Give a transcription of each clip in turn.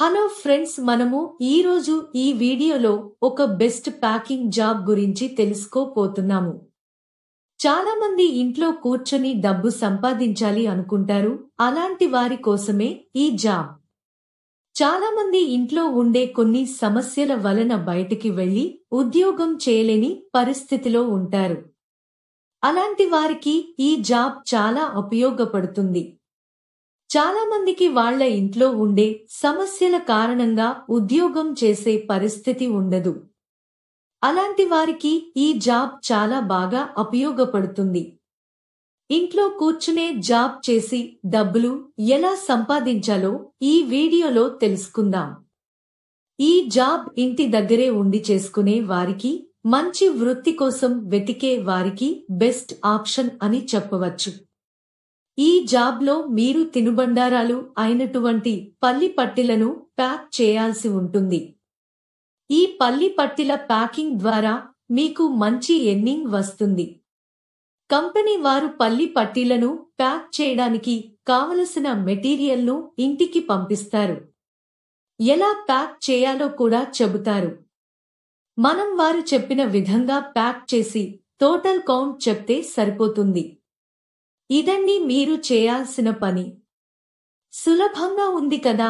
hello friends మనము ఈరోజు ఈ వీడియోలో ఒక బెస్ట్ ప్యాకింగ్ జాబ్ గురించి తెలుసుకోపోతున్నాము చాలా మంది ఇంట్లో కూర్చొని డబ్బు సంపాదించాలి అనుకుంటారు అలాంటి వారి కోసమే ఈ జాబ్ చాలా మంది ఇంట్లో ఉండే కొన్ని సమస్యల వలన బయటికి వెళ్లి ఉద్యోగం చేయలేని పరిస్థితిలో ఉంటారు అలాంటి వారికి ఈ జాబ్ చాలా ఉపయోగపడుతుంది చాలా మందికి వాళ్ల ఇంట్లో ఉండే సమస్యల కారణంగా ఉద్యోగం చేసే పరిస్థితి ఉండదు అలాంటి వారికి ఈ జాబ్ చాలా బాగా ఉపయోగపడుతుంది ఇంట్లో కూర్చునే జాబ్ చేసి డబ్బులు ఎలా సంపాదించాలో ఈ వీడియోలో తెలుసుకుందాం ఈ జాబ్ ఇంటి దగ్గరే ఉండి చేసుకునే వారికి మంచి వృత్తి కోసం వెతికే వారికి బెస్ట్ ఆప్షన్ అని చెప్పవచ్చు ఈ జాబ్లో మీరు తినుబండారాలు అయినటువంటి పల్లి పట్టిలను ప్యాక్ చేయాల్సి ఉంటుంది ఈ పల్లి పట్టిల ప్యాకింగ్ ద్వారా మీకు మంచి ఎన్నింగ్ వస్తుంది కంపెనీ వారు పల్లి పట్టీలను ప్యాక్ చేయడానికి కావలసిన మెటీరియల్ను ఇంటికి పంపిస్తారు ఎలా ప్యాక్ చేయాలో కూడా చెబుతారు మనం వారు చెప్పిన విధంగా ప్యాక్ చేసి టోటల్ కౌంట్ చెప్తే సరిపోతుంది ఇదండి మీరు చేయాల్సిన పని సులభంగా ఉంది కదా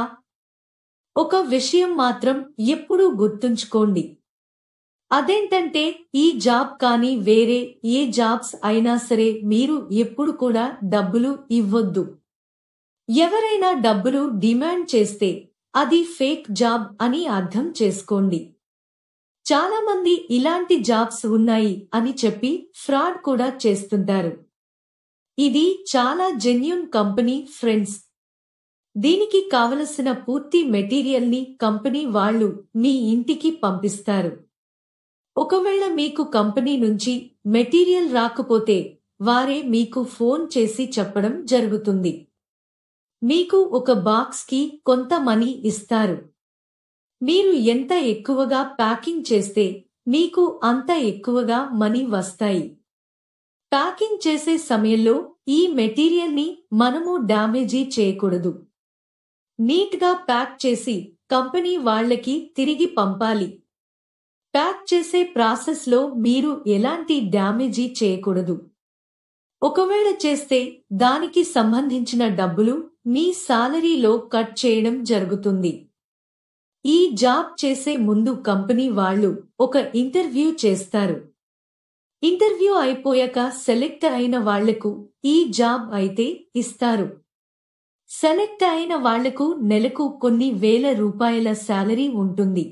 ఒక విషయం మాత్రం ఎప్పుడూ గుర్తుంచుకోండి అదేంటంటే ఈ జాబ్ కానీ వేరే ఏ జాబ్స్ అయినా సరే మీరు ఎప్పుడు కూడా డబ్బులు ఇవ్వద్దు ఎవరైనా డబ్బులు డిమాండ్ చేస్తే అది ఫేక్ జాబ్ అని అర్థం చేసుకోండి చాలామంది ఇలాంటి జాబ్స్ ఉన్నాయి అని చెప్పి ఫ్రాడ్ కూడా చేస్తుంటారు ఇది చాలా జెన్యున్ కంపెనీ ఫ్రెండ్స్ దీనికి కావలసిన పూర్తి మెటీరియల్ని కంపెనీ వాళ్ళు మీ ఇంటికి పంపిస్తారు ఒకవేళ మీకు కంపెనీ నుంచి మెటీరియల్ రాకపోతే వారే మీకు ఫోన్ చేసి చెప్పడం జరుగుతుంది మీకు ఒక బాక్స్కి కొంత మనీ ఇస్తారు మీరు ఎంత ఎక్కువగా ప్యాకింగ్ చేస్తే మీకు అంత ఎక్కువగా మనీ వస్తాయి ప్యాకింగ్ చేసే సమయంలో ఈ మెటీరియల్ని మనము డ్యామేజీ చేయకూడదు నీట్గా ప్యాక్ చేసి కంపెనీ వాళ్లకి తిరిగి పంపాలి ప్యాక్ చేసే ప్రాసెస్లో మీరు ఎలాంటి డ్యామేజీ చేయకూడదు ఒకవేళ చేస్తే దానికి సంబంధించిన డబ్బులు మీ సాలరీలో కట్ చేయడం జరుగుతుంది ఈ జాబ్ చేసే ముందు కంపెనీ వాళ్ళు ఒక ఇంటర్వ్యూ చేస్తారు ఇంటర్వ్యూ అయిపోయాక సెలెక్ట్ అయిన వాళ్లకు ఈ జాబ్ అయితే ఇస్తారు సెలెక్ట్ అయిన వాళ్లకు నెలకు కొన్ని వేల రూపాయల శాలరీ ఉంటుంది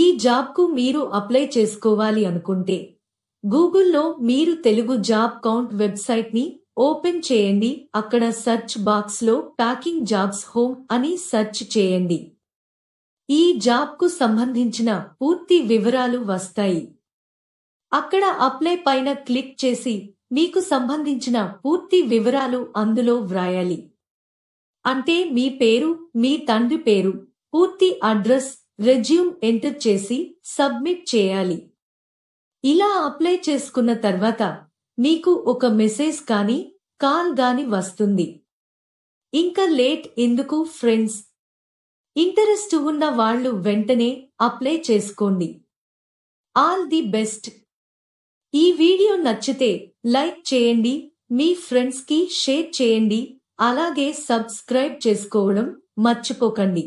ఈ జాబ్కు మీరు అప్లై చేసుకోవాలి అనుకుంటే గూగుల్లో మీరు తెలుగు జాబ్ కౌంట్ వెబ్సైట్ని ఓపెన్ చేయండి అక్కడ సెర్చ్ బాక్స్లో ప్యాకింగ్ జాబ్స్ హోమ్ అని సెర్చ్ చేయండి ఈ జాబ్కు సంబంధించిన పూర్తి వివరాలు వస్తాయి అక్కడ అప్లై పైన క్లిక్ చేసి మీకు సంబంధించిన పూర్తి వివరాలు అందులో వ్రాయాలి అంటే మీ పేరు మీ తండ్రి పేరు పూర్తి అడ్రస్ రెజ్యూమ్ ఎంటర్ చేసి సబ్మిట్ చేయాలి ఇలా అప్లై చేసుకున్న తర్వాత మీకు ఒక మెసేజ్ కానీ కాల్ గాని వస్తుంది ఇంకా లేట్ ఎందుకు ఫ్రెండ్స్ ఇంటరెస్ట్ ఉన్న వాళ్ళు వెంటనే అప్లై చేసుకోండి ఆల్ ది బెస్ట్ ఈ వీడియో నచ్చితే లైక్ చేయండి మీ ఫ్రెండ్స్కి షేర్ చేయండి అలాగే సబ్స్క్రైబ్ చేసుకోవడం మర్చిపోకండి